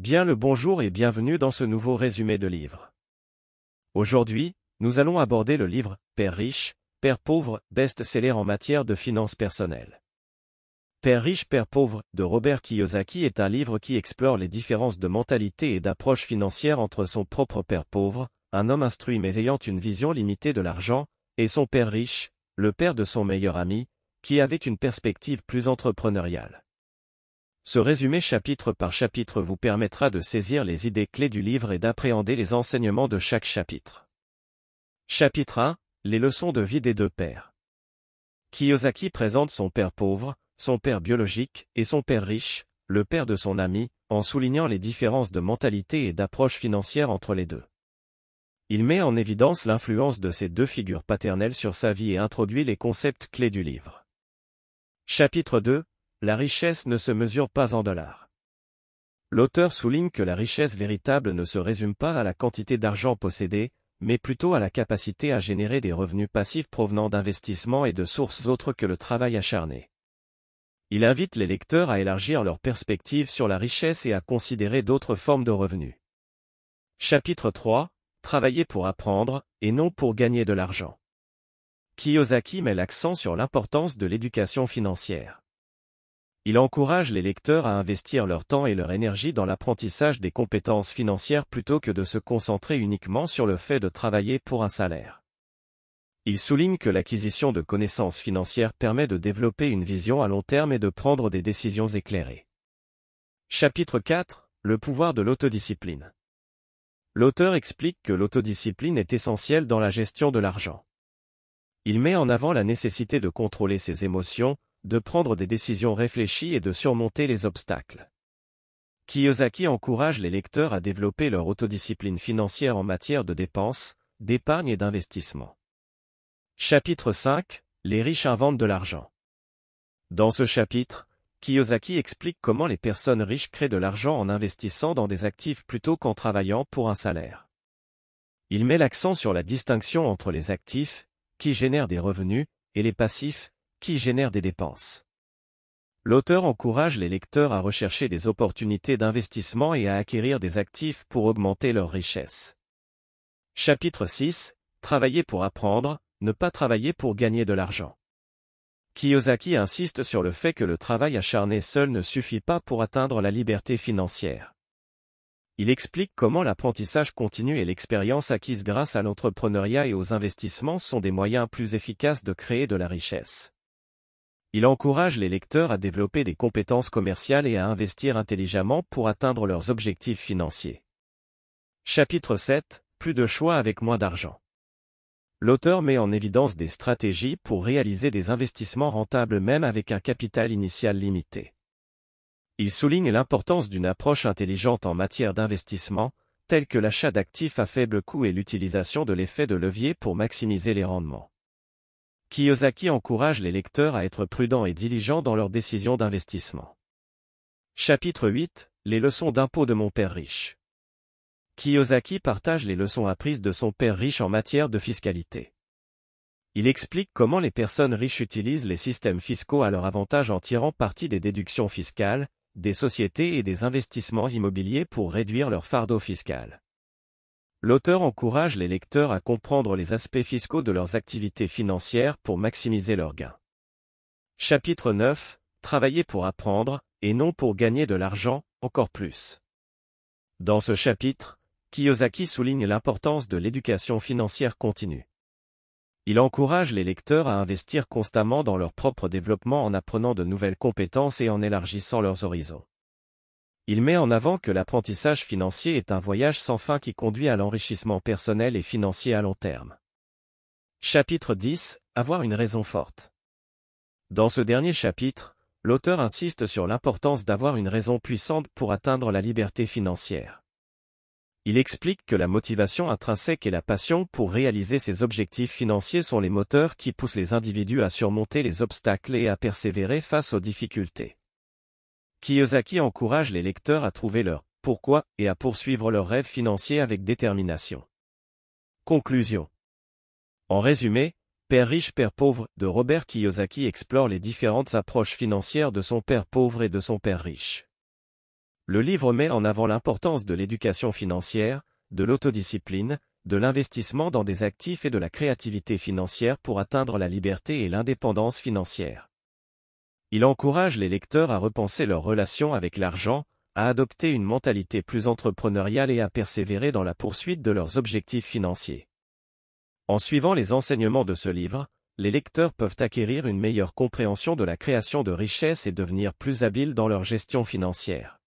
Bien le bonjour et bienvenue dans ce nouveau résumé de livre. Aujourd'hui, nous allons aborder le livre Père riche, Père pauvre, best-seller en matière de finances personnelles. Père riche, Père pauvre de Robert Kiyosaki est un livre qui explore les différences de mentalité et d'approche financière entre son propre père pauvre, un homme instruit mais ayant une vision limitée de l'argent, et son père riche, le père de son meilleur ami, qui avait une perspective plus entrepreneuriale. Ce résumé chapitre par chapitre vous permettra de saisir les idées clés du livre et d'appréhender les enseignements de chaque chapitre. Chapitre 1. Les leçons de vie des deux pères. Kiyosaki présente son père pauvre, son père biologique et son père riche, le père de son ami, en soulignant les différences de mentalité et d'approche financière entre les deux. Il met en évidence l'influence de ces deux figures paternelles sur sa vie et introduit les concepts clés du livre. Chapitre 2. La richesse ne se mesure pas en dollars. L'auteur souligne que la richesse véritable ne se résume pas à la quantité d'argent possédé, mais plutôt à la capacité à générer des revenus passifs provenant d'investissements et de sources autres que le travail acharné. Il invite les lecteurs à élargir leurs perspectives sur la richesse et à considérer d'autres formes de revenus. Chapitre 3 Travailler pour apprendre, et non pour gagner de l'argent. Kiyosaki met l'accent sur l'importance de l'éducation financière il encourage les lecteurs à investir leur temps et leur énergie dans l'apprentissage des compétences financières plutôt que de se concentrer uniquement sur le fait de travailler pour un salaire. Il souligne que l'acquisition de connaissances financières permet de développer une vision à long terme et de prendre des décisions éclairées. Chapitre 4 Le pouvoir de l'autodiscipline L'auteur explique que l'autodiscipline est essentielle dans la gestion de l'argent. Il met en avant la nécessité de contrôler ses émotions, de prendre des décisions réfléchies et de surmonter les obstacles. Kiyosaki encourage les lecteurs à développer leur autodiscipline financière en matière de dépenses, d'épargne et d'investissement. Chapitre 5 Les riches inventent de l'argent. Dans ce chapitre, Kiyosaki explique comment les personnes riches créent de l'argent en investissant dans des actifs plutôt qu'en travaillant pour un salaire. Il met l'accent sur la distinction entre les actifs, qui génèrent des revenus, et les passifs, qui génèrent des dépenses. L'auteur encourage les lecteurs à rechercher des opportunités d'investissement et à acquérir des actifs pour augmenter leur richesse. Chapitre 6 Travailler pour apprendre, ne pas travailler pour gagner de l'argent. Kiyosaki insiste sur le fait que le travail acharné seul ne suffit pas pour atteindre la liberté financière. Il explique comment l'apprentissage continu et l'expérience acquise grâce à l'entrepreneuriat et aux investissements sont des moyens plus efficaces de créer de la richesse. Il encourage les lecteurs à développer des compétences commerciales et à investir intelligemment pour atteindre leurs objectifs financiers. Chapitre 7 Plus de choix avec moins d'argent. L'auteur met en évidence des stratégies pour réaliser des investissements rentables même avec un capital initial limité. Il souligne l'importance d'une approche intelligente en matière d'investissement, telle que l'achat d'actifs à faible coût et l'utilisation de l'effet de levier pour maximiser les rendements. Kiyosaki encourage les lecteurs à être prudents et diligents dans leurs décisions d'investissement. Chapitre 8 Les leçons d'impôt de mon père riche Kiyosaki partage les leçons apprises de son père riche en matière de fiscalité. Il explique comment les personnes riches utilisent les systèmes fiscaux à leur avantage en tirant parti des déductions fiscales, des sociétés et des investissements immobiliers pour réduire leur fardeau fiscal. L'auteur encourage les lecteurs à comprendre les aspects fiscaux de leurs activités financières pour maximiser leurs gains. Chapitre 9 Travailler pour apprendre, et non pour gagner de l'argent, encore plus. Dans ce chapitre, Kiyosaki souligne l'importance de l'éducation financière continue. Il encourage les lecteurs à investir constamment dans leur propre développement en apprenant de nouvelles compétences et en élargissant leurs horizons. Il met en avant que l'apprentissage financier est un voyage sans fin qui conduit à l'enrichissement personnel et financier à long terme. Chapitre 10 Avoir une raison forte. Dans ce dernier chapitre, l'auteur insiste sur l'importance d'avoir une raison puissante pour atteindre la liberté financière. Il explique que la motivation intrinsèque et la passion pour réaliser ses objectifs financiers sont les moteurs qui poussent les individus à surmonter les obstacles et à persévérer face aux difficultés. Kiyosaki encourage les lecteurs à trouver leur pourquoi et à poursuivre leurs rêves financiers avec détermination. Conclusion. En résumé, Père riche, Père pauvre de Robert Kiyosaki explore les différentes approches financières de son père pauvre et de son père riche. Le livre met en avant l'importance de l'éducation financière, de l'autodiscipline, de l'investissement dans des actifs et de la créativité financière pour atteindre la liberté et l'indépendance financière. Il encourage les lecteurs à repenser leur relation avec l'argent, à adopter une mentalité plus entrepreneuriale et à persévérer dans la poursuite de leurs objectifs financiers. En suivant les enseignements de ce livre, les lecteurs peuvent acquérir une meilleure compréhension de la création de richesses et devenir plus habiles dans leur gestion financière.